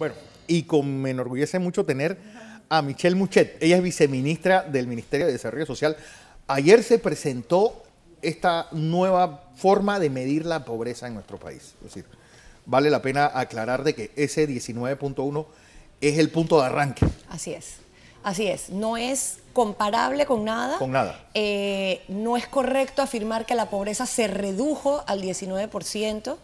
Bueno, y con, me enorgullece mucho tener a Michelle Muchet. Ella es viceministra del Ministerio de Desarrollo Social. Ayer se presentó esta nueva forma de medir la pobreza en nuestro país. Es decir, vale la pena aclarar de que ese 19.1 es el punto de arranque. Así es. Así es, no es comparable con nada. Con nada. Eh, no es correcto afirmar que la pobreza se redujo al 19%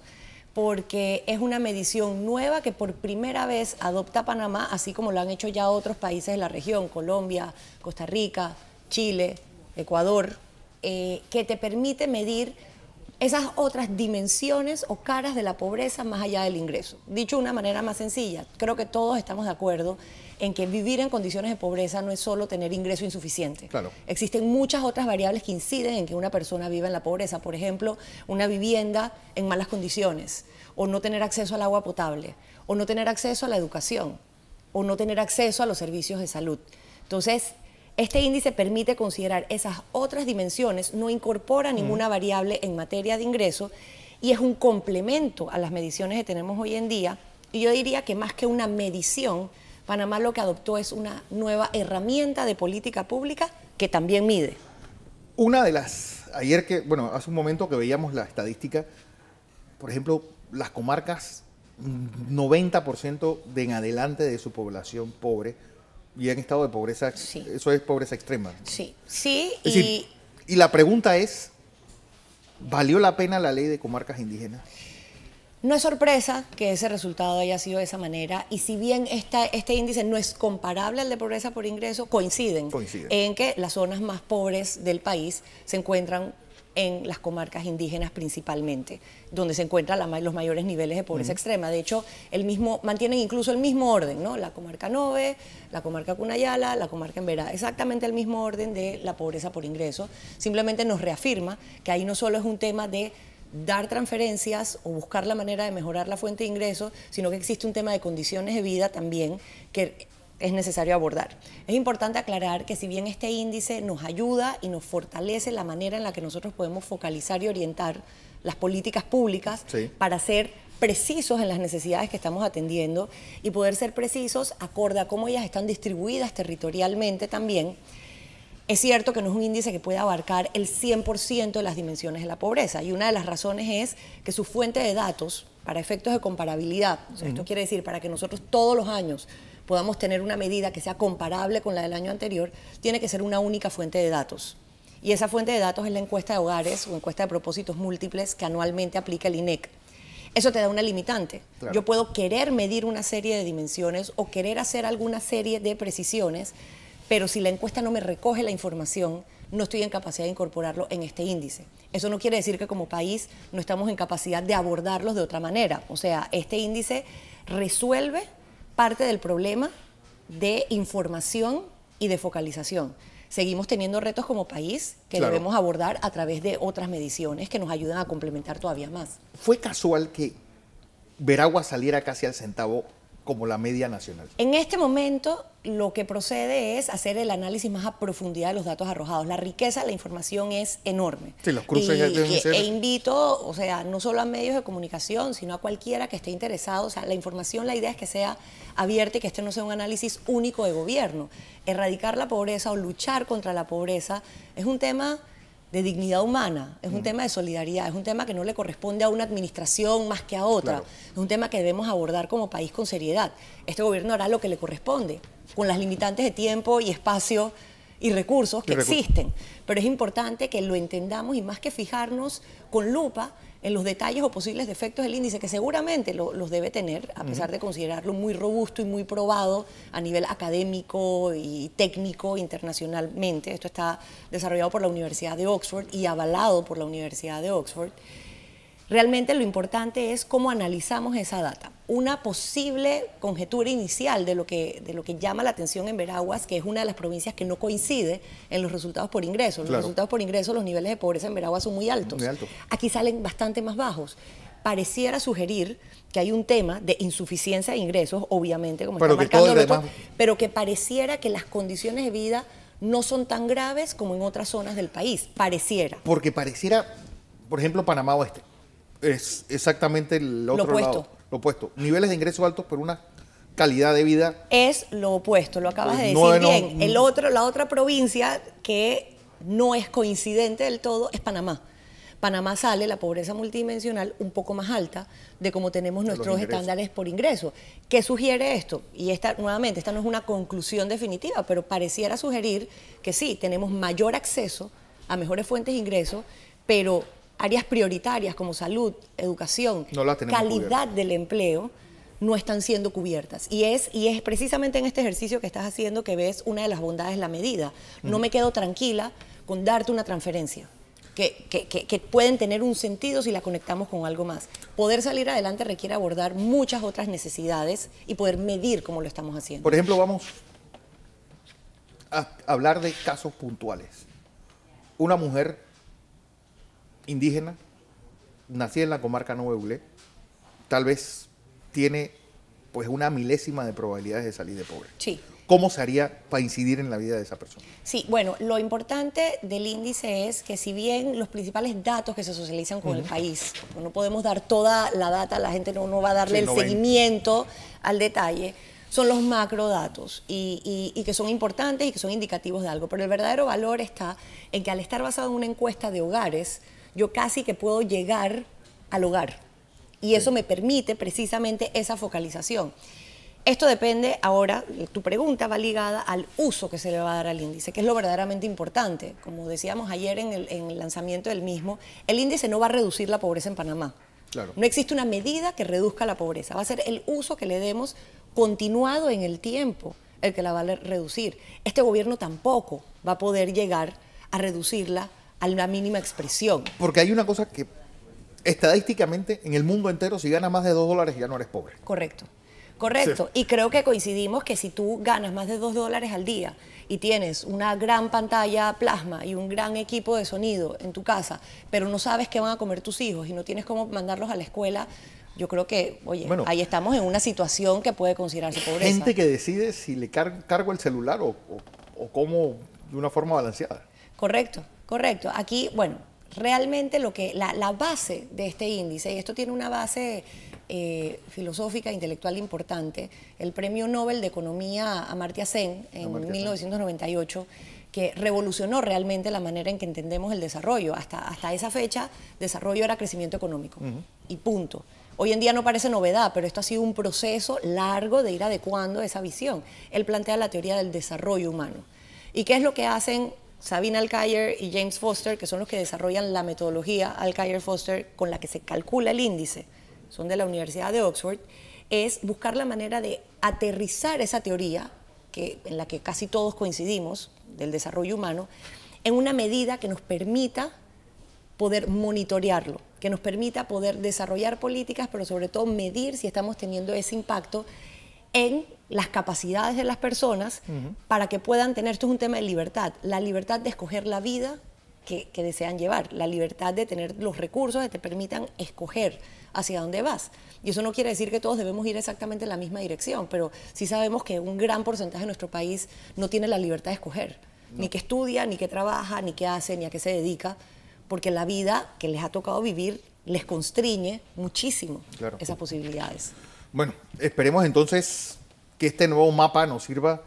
porque es una medición nueva que por primera vez adopta Panamá, así como lo han hecho ya otros países de la región, Colombia, Costa Rica, Chile, Ecuador, eh, que te permite medir esas otras dimensiones o caras de la pobreza más allá del ingreso. Dicho de una manera más sencilla, creo que todos estamos de acuerdo en que vivir en condiciones de pobreza no es solo tener ingreso insuficiente. Existen muchas otras variables que inciden en que una persona viva en la pobreza. Por ejemplo, una vivienda en malas condiciones, o no tener acceso al agua potable, o no tener acceso a la educación, o no tener acceso a los servicios de salud. Entonces, este índice permite considerar esas otras dimensiones, no incorpora ninguna variable en materia de ingreso y es un complemento a las mediciones que tenemos hoy en día. Y yo diría que más que una medición, Panamá lo que adoptó es una nueva herramienta de política pública que también mide. Una de las, ayer que, bueno, hace un momento que veíamos la estadística, por ejemplo, las comarcas, 90% mm, de en adelante de su población pobre, y en estado de pobreza, eso es pobreza extrema. Sí, sí. y, la pregunta es, ¿valió la pena la ley de comarcas indígenas? No es sorpresa que ese resultado haya sido de esa manera y si bien este índice no es comparable al de pobreza por ingreso, coinciden en que las zonas más pobres del país se encuentran en las comarcas indígenas principalmente, donde se encuentran los mayores niveles de pobreza extrema. De hecho, el mismo, mantienen incluso el mismo orden, ¿no? La comarca Nove, la comarca Cunayala, la comarca Emberá, exactamente el mismo orden de la pobreza por ingreso. Simplemente nos reafirma que ahí no solo es un tema de dar transferencias o buscar la manera de mejorar la fuente de ingresos, sino que existe un tema de condiciones de vida también que es necesario abordar. Es importante aclarar que si bien este índice nos ayuda y nos fortalece la manera en la que nosotros podemos focalizar y orientar las políticas públicas para ser precisos en las necesidades que estamos atendiendo y poder ser precisos acorde a cómo ellas están distribuidas territorialmente también, es cierto que no es un índice que pueda abarcar el 100% de las dimensiones de la pobreza y una de las razones es que su fuente de datos para efectos de comparabilidad, esto quiere decir para que nosotros todos los años podamos tener una medida que sea comparable con la del año anterior, tiene que ser una única fuente de datos. Y esa fuente de datos es la encuesta de hogares o encuesta de propósitos múltiples que anualmente aplica el INEC. Eso te da una limitante. Yo puedo querer medir una serie de dimensiones o querer hacer alguna serie de precisiones, pero si la encuesta no me recoge la información, no estoy en capacidad de incorporarlo en este índice. Eso no quiere decir que como país no estamos en capacidad de abordarlos de otra manera. O sea, este índice resuelve parte del problema de información y de focalización. Seguimos teniendo retos como país que debemos abordar a través de otras mediciones que nos ayudan a complementar todavía más. ¿Fue casual que Veragua saliera casi al centavo como la media nacional. En este momento lo que procede es hacer el análisis más a profundidad de los datos arrojados. La riqueza de la información es enorme. Sí, los cruces y, deben E invito, o sea, no solo a medios de comunicación, sino a cualquiera que esté interesado. O sea, la información, la idea es que sea abierta y que este no sea un análisis único de gobierno. Erradicar la pobreza o luchar contra la pobreza es un tema de dignidad humana, es un mm. tema de solidaridad, es un tema que no le corresponde a una administración más que a otra, es un tema que debemos abordar como país con seriedad. Este gobierno hará lo que le corresponde, con las limitantes de tiempo y espacio y recursos que existen, pero es importante que lo entendamos y más que fijarnos con lupa, en los detalles o posibles defectos del índice, que seguramente los debe tener, a pesar de considerarlo muy robusto y muy probado a nivel académico y técnico internacionalmente. Esto está desarrollado por la Universidad de Oxford y avalado por la Universidad de Oxford. Realmente lo importante es cómo analizamos esa data. Una posible conjetura inicial de lo, que, de lo que llama la atención en Veraguas, que es una de las provincias que no coincide en los resultados por ingresos. Los resultados por ingresos, los niveles de pobreza en Veraguas son muy altos. Aquí salen bastante más bajos pareciera sugerir que hay un tema de insuficiencia de ingresos, obviamente, como está marcando el pero que pareciera que las condiciones de vida no son tan graves como en otras zonas del país, pareciera. Porque pareciera, por ejemplo, Panamá Oeste es exactamente lo opuesto. lo opuesto. Niveles de ingresos altos, pero una calidad de vida. Es lo opuesto, lo acabas pues de decir bien. el otro, la otra provincia que no es coincidente del todo es Panamá. Panamá sale la pobreza multidimensional un poco más alta de como tenemos nuestros estándares por ingreso. ¿Qué sugiere esto? Y esta, nuevamente, esta no es una conclusión definitiva, pero pareciera sugerir que sí, tenemos mayor acceso a mejores fuentes de ingreso, pero áreas prioritarias como salud, educación, calidad del empleo, no están siendo cubiertas. Y es, y es precisamente en este ejercicio que estás haciendo que ves una de las bondades de la medida. No me quedo tranquila con darte una transferencia. Que, que, pueden tener un sentido si la conectamos con algo más. Poder salir adelante requiere abordar muchas otras necesidades y poder medir cómo lo estamos haciendo. Por ejemplo, vamos a hablar de casos puntuales. Una mujer indígena, nacida en la comarca Nuevo tal vez tiene pues una milésima de probabilidades de salir de pobre. Sí. ¿Cómo se haría para incidir en la vida de esa persona? Sí, bueno, lo importante del índice es que si bien los principales datos que se socializan con el país, no podemos dar toda la data, la gente no, va a darle el seguimiento al detalle, son los macrodatos y, y, que son importantes y que son indicativos de algo. Pero el verdadero valor está en que al estar basado en una encuesta de hogares, yo casi que puedo llegar al hogar. Y eso me permite precisamente esa focalización. Esto depende, ahora tu pregunta va ligada al uso que se le va a dar al índice, que es lo verdaderamente importante. Como decíamos ayer en el, lanzamiento del mismo, el índice no va a reducir la pobreza en Panamá. Claro. No existe una medida que reduzca la pobreza, va a ser el uso que le demos continuado en el tiempo el que la va a reducir. Este gobierno tampoco va a poder llegar a reducirla a la mínima expresión. Porque hay una cosa que estadísticamente en el mundo entero, si ganas más de dos dólares ya no eres pobre. Correcto. Correcto. Y creo que coincidimos que si tú ganas más de dos dólares al día y tienes una gran pantalla plasma y un gran equipo de sonido en tu casa, pero no sabes qué van a comer tus hijos y no tienes cómo mandarlos a la escuela, yo creo que, oye, ahí estamos en una situación que puede considerarse pobreza. Gente que decide si le cargo el celular o, o, o cómo de una forma balanceada. Correcto. Correcto. Aquí, bueno, realmente lo que la, base de este índice, y esto tiene una base eh, filosófica, intelectual importante, el Premio Nobel de Economía a Amartya Sen en 1998, que revolucionó realmente la manera en que entendemos el desarrollo. Hasta, hasta esa fecha, desarrollo era crecimiento económico y punto. Hoy en día no parece novedad, pero esto ha sido un proceso largo de ir adecuando esa visión. Él plantea la teoría del desarrollo humano. ¿Y qué es lo que hacen Sabine Alcayer y James Foster, que son los que desarrollan la metodología Alcayer-Foster con la que se calcula el índice, son de la Universidad de Oxford, es buscar la manera de aterrizar esa teoría, que, en la que casi todos coincidimos, del desarrollo humano, en una medida que nos permita poder monitorearlo, que nos permita poder desarrollar políticas, pero sobre todo medir si estamos teniendo ese impacto en las capacidades de las personas para que puedan tener, esto es un tema de libertad, la libertad de escoger la vida que, desean llevar, la libertad de tener los recursos que te permitan escoger hacia dónde vas. Y eso no quiere decir que todos debemos ir exactamente en la misma dirección, pero sí sabemos que un gran porcentaje de nuestro país no tiene la libertad de escoger, ni que estudia, ni que trabaja, ni que hace, ni a qué se dedica, porque la vida que les ha tocado vivir les constriñe muchísimo esas posibilidades. Bueno, esperemos entonces que este nuevo mapa nos sirva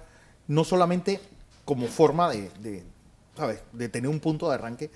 no solamente como forma de, de tener un punto de arranque,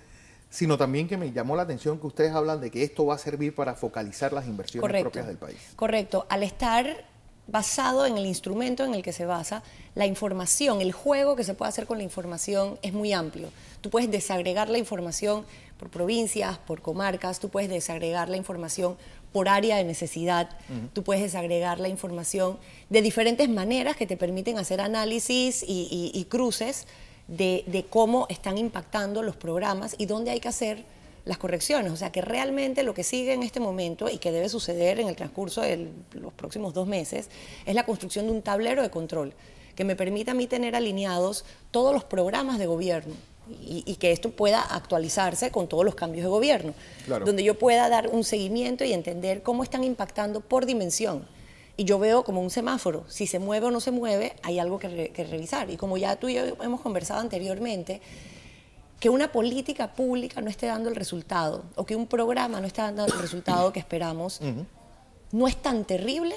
sino también que me llamó la atención que ustedes hablan de que esto va a servir para focalizar las inversiones propias del país. Correcto. Al estar basado en el instrumento en el que se basa, la información, el juego que se puede hacer con la información es muy amplio. Tú puedes desagregar la información por provincias, por comarcas, tú puedes desagregar la información por área de necesidad. Tú puedes desagregar la información de diferentes maneras que te permiten hacer análisis y, cruces de, de, cómo están impactando los programas y dónde hay que hacer las correcciones. O sea, que realmente lo que sigue en este momento y que debe suceder en el transcurso de los próximos dos meses es la construcción de un tablero de control que me permita a mí tener alineados todos los programas de gobierno y, que esto pueda actualizarse con todos los cambios de gobierno, donde yo pueda dar un seguimiento y entender cómo están impactando por dimensión. Y yo veo como un semáforo, si se mueve o no se mueve, hay algo que, revisar. Y como ya tú y yo hemos conversado anteriormente, que una política pública no esté dando el resultado o que un programa no esté dando el resultado que esperamos, no es tan terrible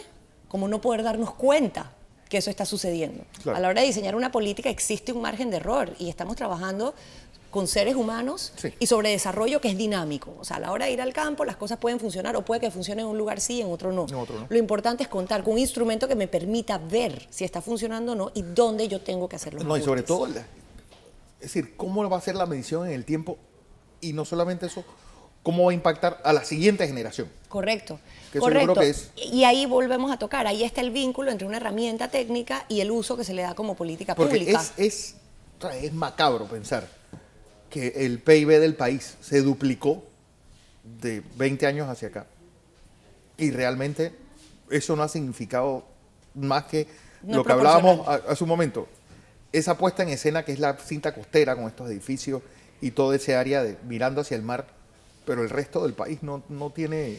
como no poder darnos cuenta que eso está sucediendo. A la hora de diseñar una política existe un margen de error y estamos trabajando con seres humanos y sobre desarrollo que es dinámico. O sea, a la hora de ir al campo las cosas pueden funcionar o puede que funcione en un lugar sí y en otro no. Lo importante es contar con un instrumento que me permita ver si está funcionando o no y dónde yo tengo que hacerlo. No, y sobre todo, es decir, ¿cómo va a ser la medición en el tiempo? Y no solamente eso, cómo va a impactar a la siguiente generación. Correcto. Y ahí volvemos a tocar, ahí está el vínculo entre una herramienta técnica y el uso que se le da como política pública. Es, es, macabro pensar que el PIB del país se duplicó de 20 años hacia acá. Y realmente eso no ha significado más que lo que hablábamos hace un momento. Esa puesta en escena que es la cinta costera con estos edificios y todo ese área de mirando hacia el mar pero el resto del país no, tiene...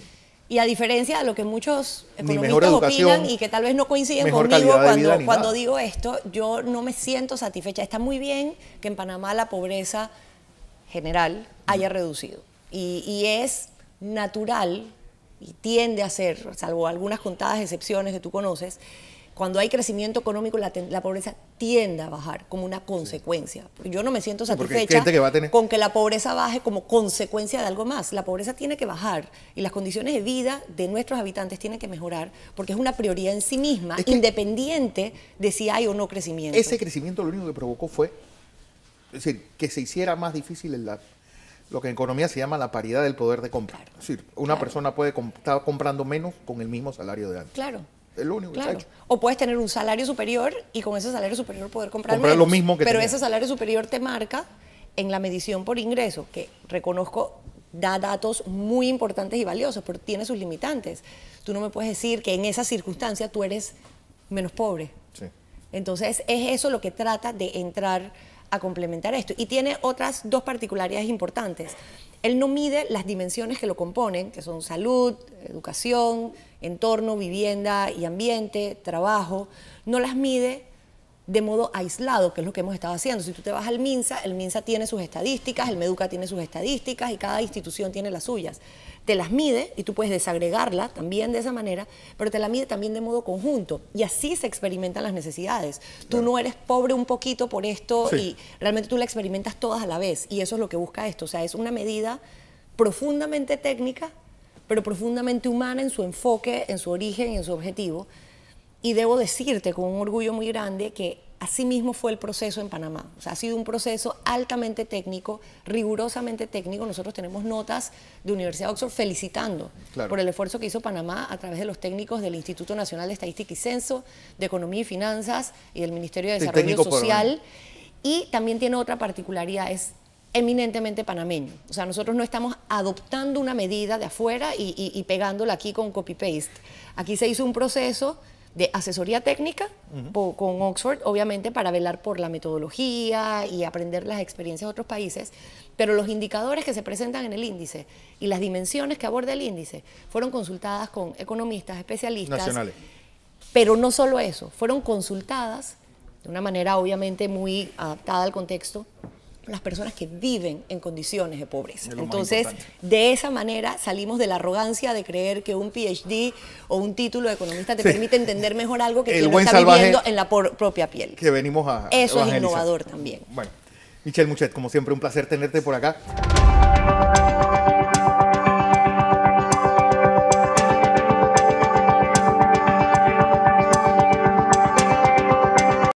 Y a diferencia de lo que muchos economistas opinan y que tal vez no coinciden conmigo cuando, digo esto, yo no me siento satisfecha. Está muy bien que en Panamá la pobreza general haya reducido. Y, y es natural y tiende a ser, salvo algunas contadas excepciones que tú conoces, cuando hay crecimiento económico, la, pobreza tiende a bajar como una consecuencia. yo no me siento satisfecha con que la pobreza baje como consecuencia de algo más. La pobreza tiene que bajar y las condiciones de vida de nuestros habitantes tienen que mejorar porque es una prioridad en sí misma, independiente de si hay o no crecimiento. Ese crecimiento lo único que provocó fue, decir, que se hiciera más difícil la lo que en economía se llama la paridad del poder de compra. decir, una persona puede estar comprando menos con el mismo salario de antes. Claro único O puedes tener un salario superior y con ese salario superior poder comprar, comprar lo mismo que Pero ese salario superior te marca en la medición por ingreso, que reconozco da datos muy importantes y valiosos, pero tiene sus limitantes. Tú no me puedes decir que en esa circunstancia tú eres menos pobre. Entonces es eso lo que trata de entrar a complementar esto. Y tiene otras dos particularidades importantes. Él no mide las dimensiones que lo componen, que son salud, educación, entorno, vivienda y ambiente, trabajo, no las mide de modo aislado, que es lo que hemos estado haciendo. Si tú te vas al MINSA, el MINSA tiene sus estadísticas, el MEDUCA tiene sus estadísticas y cada institución tiene las suyas. Te las mide y tú puedes desagregarla también de esa manera, pero te la mide también de modo conjunto. Y así se experimentan las necesidades. Tú no eres pobre un poquito por esto y realmente tú la experimentas todas a la vez. Y eso es lo que busca esto. O sea, es una medida profundamente técnica pero profundamente humana en su enfoque, en su origen y en su objetivo. Y debo decirte con un orgullo muy grande que así mismo fue el proceso en Panamá. O sea, ha sido un proceso altamente técnico, rigurosamente técnico. Nosotros tenemos notas de Universidad de Oxford felicitando por el esfuerzo que hizo Panamá a través de los técnicos del Instituto Nacional de Estadística y Censo, de Economía y Finanzas y del Ministerio de Desarrollo Social. Y también tiene otra particularidad, es eminentemente panameño. O sea, nosotros no estamos adoptando una medida de afuera y, pegándola aquí con copy-paste. Aquí se hizo un proceso de asesoría técnica con Oxford, obviamente para velar por la metodología y aprender las experiencias de otros países, pero los indicadores que se presentan en el índice y las dimensiones que aborda el índice fueron consultadas con economistas, especialistas. Nacionales. Pero no solo eso, fueron consultadas de una manera obviamente muy adaptada al contexto las personas que viven en condiciones de pobreza. Entonces, de esa manera salimos de la arrogancia de creer que un PhD o un título de economista te permite entender mejor algo que quien está viviendo en la propia piel. Que venimos a Eso es innovador también. Bueno, Michelle Muchet, como siempre, un placer tenerte por acá.